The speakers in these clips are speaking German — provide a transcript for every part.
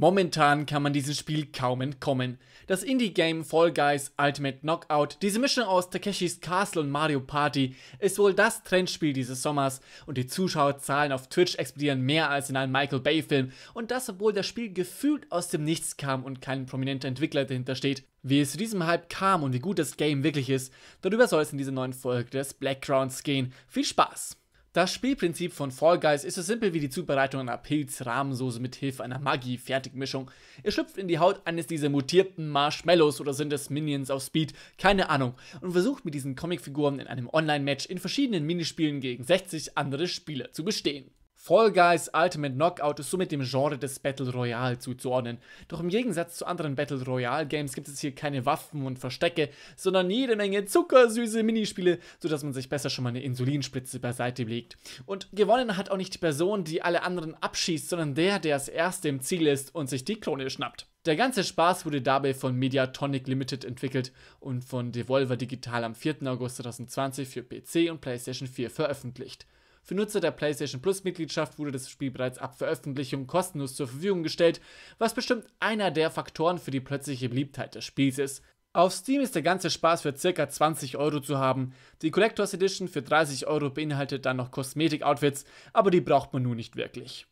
Momentan kann man diesem Spiel kaum entkommen. Das Indie-Game Fall Guys Ultimate Knockout, diese Mischung aus Takeshis Castle und Mario Party, ist wohl das Trendspiel dieses Sommers und die Zuschauerzahlen auf Twitch explodieren mehr als in einem Michael Bay-Film und das, obwohl das Spiel gefühlt aus dem Nichts kam und kein prominenter Entwickler dahinter steht. Wie es zu diesem Hype kam und wie gut das Game wirklich ist, darüber soll es in dieser neuen Folge des Blackgrounds gehen. Viel Spaß! Das Spielprinzip von Fall Guys ist so simpel wie die Zubereitung einer Pilz-Rahmensoße mit Hilfe einer magie fertigmischung Ihr schlüpft in die Haut eines dieser mutierten Marshmallows oder sind es Minions auf Speed, keine Ahnung, und versucht mit diesen Comicfiguren in einem Online-Match in verschiedenen Minispielen gegen 60 andere Spieler zu bestehen. Fall Guys Ultimate Knockout ist somit dem Genre des Battle Royale zuzuordnen. Doch im Gegensatz zu anderen Battle Royale Games gibt es hier keine Waffen und Verstecke, sondern jede Menge zuckersüße Minispiele, sodass man sich besser schon mal eine Insulinspritze beiseite legt. Und gewonnen hat auch nicht die Person, die alle anderen abschießt, sondern der, der als Erste im Ziel ist und sich die Krone schnappt. Der ganze Spaß wurde dabei von Mediatonic Limited entwickelt und von Devolver Digital am 4. August 2020 für PC und PlayStation 4 veröffentlicht. Für Nutzer der PlayStation Plus-Mitgliedschaft wurde das Spiel bereits ab Veröffentlichung kostenlos zur Verfügung gestellt, was bestimmt einer der Faktoren für die plötzliche Beliebtheit des Spiels ist. Auf Steam ist der ganze Spaß für ca. 20 Euro zu haben. Die Collectors Edition für 30 Euro beinhaltet dann noch Kosmetik-Outfits, aber die braucht man nun nicht wirklich.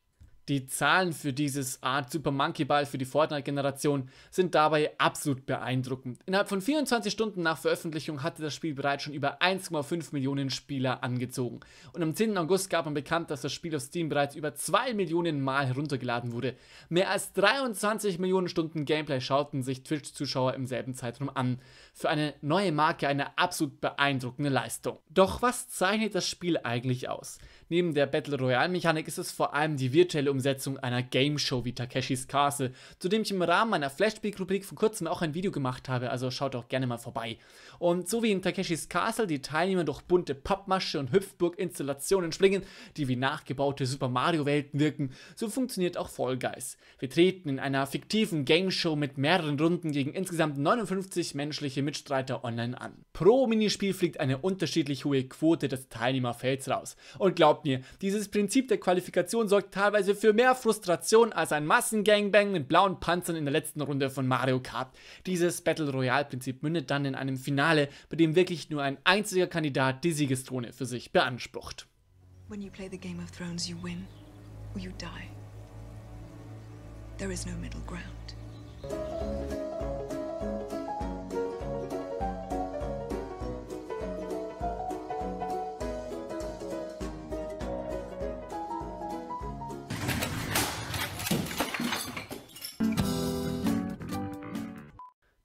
Die Zahlen für dieses Art Super Monkey Ball für die Fortnite-Generation sind dabei absolut beeindruckend. Innerhalb von 24 Stunden nach Veröffentlichung hatte das Spiel bereits schon über 1,5 Millionen Spieler angezogen. Und am 10. August gab man bekannt, dass das Spiel auf Steam bereits über 2 Millionen Mal heruntergeladen wurde. Mehr als 23 Millionen Stunden Gameplay schauten sich Twitch-Zuschauer im selben Zeitraum an. Für eine neue Marke eine absolut beeindruckende Leistung. Doch was zeichnet das Spiel eigentlich aus? Neben der Battle Royale-Mechanik ist es vor allem die virtuelle Umsetzung einer Game Show wie Takeshis Castle, zu dem ich im Rahmen meiner Flashback-Rubrik vor kurzem auch ein Video gemacht habe, also schaut auch gerne mal vorbei. Und so wie in Takeshis Castle die Teilnehmer durch bunte Pappmasche und Hüpfburg-Installationen springen, die wie nachgebaute Super Mario-Welten wirken, so funktioniert auch Fall Guys. Wir treten in einer fiktiven Game Show mit mehreren Runden gegen insgesamt 59 menschliche Mitstreiter online an. Pro Minispiel fliegt eine unterschiedlich hohe Quote des Teilnehmerfelds raus. Und glaubt glaubt dieses Prinzip der Qualifikation sorgt teilweise für mehr Frustration als ein Massengangbang mit blauen Panzern in der letzten Runde von Mario Kart. Dieses Battle Royale Prinzip mündet dann in einem Finale, bei dem wirklich nur ein einziger Kandidat die Siegestrone für sich beansprucht. When you play the Game of Thrones, you win or you die. There is no middle ground.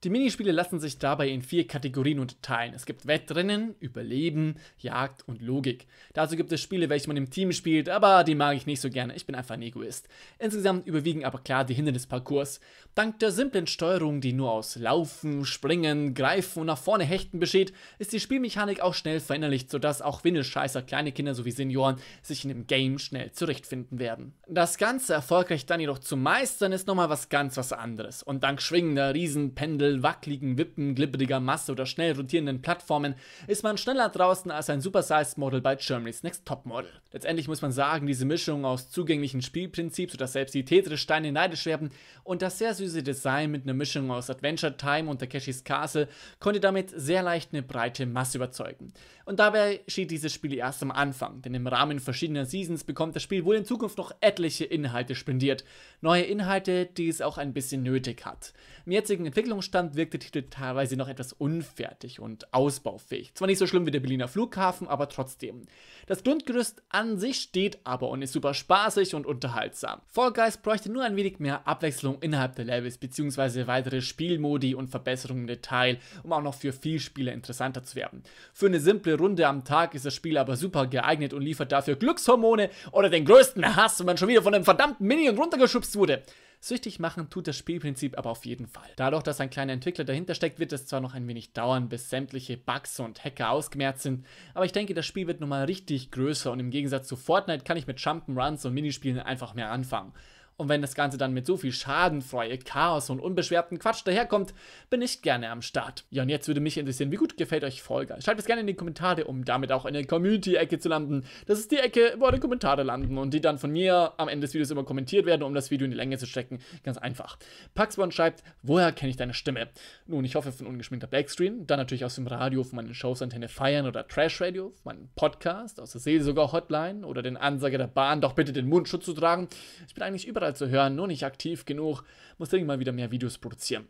Die Minispiele lassen sich dabei in vier Kategorien unterteilen. Es gibt Wettrennen, Überleben, Jagd und Logik. Dazu gibt es Spiele, welche man im Team spielt, aber die mag ich nicht so gerne, ich bin einfach ein Egoist. Insgesamt überwiegen aber klar die Hindernisparcours. Dank der simplen Steuerung, die nur aus Laufen, Springen, Greifen und nach vorne Hechten besteht, ist die Spielmechanik auch schnell verinnerlicht, sodass auch Windelscheißer, kleine Kinder sowie Senioren sich in dem Game schnell zurechtfinden werden. Das Ganze erfolgreich dann jedoch zu meistern, ist nochmal was ganz was anderes. Und dank schwingender Riesenpendel Gewirbel, wackeligen Wippen, glibberiger Masse oder schnell rotierenden Plattformen ist man schneller draußen als ein supersized Model bei Germany's Next Topmodel. Letztendlich muss man sagen, diese Mischung aus zugänglichen Spielprinzip, sodass selbst die Tetris-Steine neidisch werden, und das sehr süße Design mit einer Mischung aus Adventure Time und Takeshis Castle konnte damit sehr leicht eine breite Masse überzeugen. Und dabei schied dieses Spiel erst am Anfang, denn im Rahmen verschiedener Seasons bekommt das Spiel wohl in Zukunft noch etliche Inhalte spendiert. Neue Inhalte, die es auch ein bisschen nötig hat. Im jetzigen Entwicklungsstand Insgesamt wirkt der Titel teilweise noch etwas unfertig und ausbaufähig. Zwar nicht so schlimm wie der Berliner Flughafen, aber trotzdem. Das Grundgerüst an sich steht aber und ist super spaßig und unterhaltsam. Fall Guys bräuchte nur ein wenig mehr Abwechslung innerhalb der Levels bzw. weitere Spielmodi und Verbesserungen im Detail, um auch noch für viel Spieler interessanter zu werden. Für eine simple Runde am Tag ist das Spiel aber super geeignet und liefert dafür Glückshormone oder den größten Hass, wenn man schon wieder von einem verdammten Minion runtergeschubst wurde. Süchtig machen tut das Spielprinzip aber auf jeden Fall. Dadurch, dass ein kleiner Entwickler dahinter steckt, wird es zwar noch ein wenig dauern, bis sämtliche Bugs und Hacker ausgemerzt sind, aber ich denke, das Spiel wird nun mal richtig größer und im Gegensatz zu Fortnite kann ich mit Jump'n'Runs und Minispielen einfach mehr anfangen. Und wenn das Ganze dann mit so viel Schadenfreude, Chaos und unbeschwerten Quatsch daherkommt, bin ich gerne am Start. Ja, und jetzt würde mich interessieren, wie gut gefällt euch Fall Schreibt es gerne in die Kommentare, um damit auch in der Community-Ecke zu landen. Das ist die Ecke, wo eure Kommentare landen und die dann von mir am Ende des Videos immer kommentiert werden, um das Video in die Länge zu stecken. Ganz einfach. Paxborn schreibt, woher kenne ich deine Stimme? Nun, ich hoffe von ungeschminkter Blackscreen, dann natürlich aus dem Radio, von meinen Shows Antenne Feiern oder Trash Radio, von meinem Podcast, aus der Seelsorger Hotline oder den Ansager der Bahn, doch bitte den Mundschutz zu tragen. Ich bin eigentlich überall überall zu hören, nur nicht aktiv genug. Muss dringend mal wieder mehr Videos produzieren.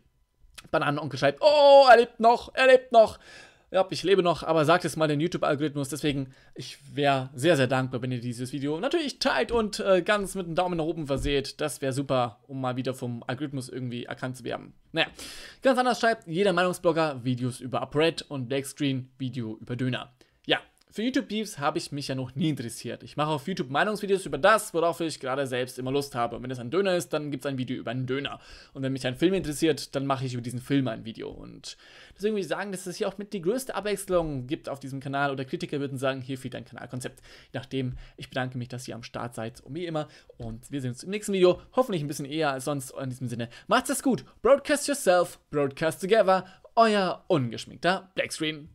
Bananenonkel schreibt, oh, er lebt noch, er lebt noch. Ja, ich lebe noch, aber sagt es mal den YouTube-Algorithmus. Deswegen, ich wäre sehr, sehr dankbar, wenn ihr dieses Video natürlich teilt und äh, ganz mit einem Daumen nach oben verseht. Das wäre super, um mal wieder vom Algorithmus irgendwie erkannt zu werden. Naja, ganz anders schreibt jeder Meinungsblogger Videos über ApoRed und Blackscreen Video über Döner. Für YouTube-Beefs habe ich mich ja noch nie interessiert. Ich mache auf YouTube Meinungsvideos über das, worauf ich gerade selbst immer Lust habe. Und wenn es ein Döner ist, dann gibt es ein Video über einen Döner. Und wenn mich ein Film interessiert, dann mache ich über diesen Film ein Video. Und deswegen würde ich sagen, dass es hier auch mit die größte Abwechslung gibt auf diesem Kanal. Oder Kritiker würden sagen, hier fehlt ein Kanalkonzept. Je nachdem, ich bedanke mich, dass ihr am Start seid, um wie immer. Und wir sehen uns im nächsten Video, hoffentlich ein bisschen eher als sonst. In diesem Sinne, macht's es gut. Broadcast yourself, broadcast together. Euer ungeschminkter Blackscreen.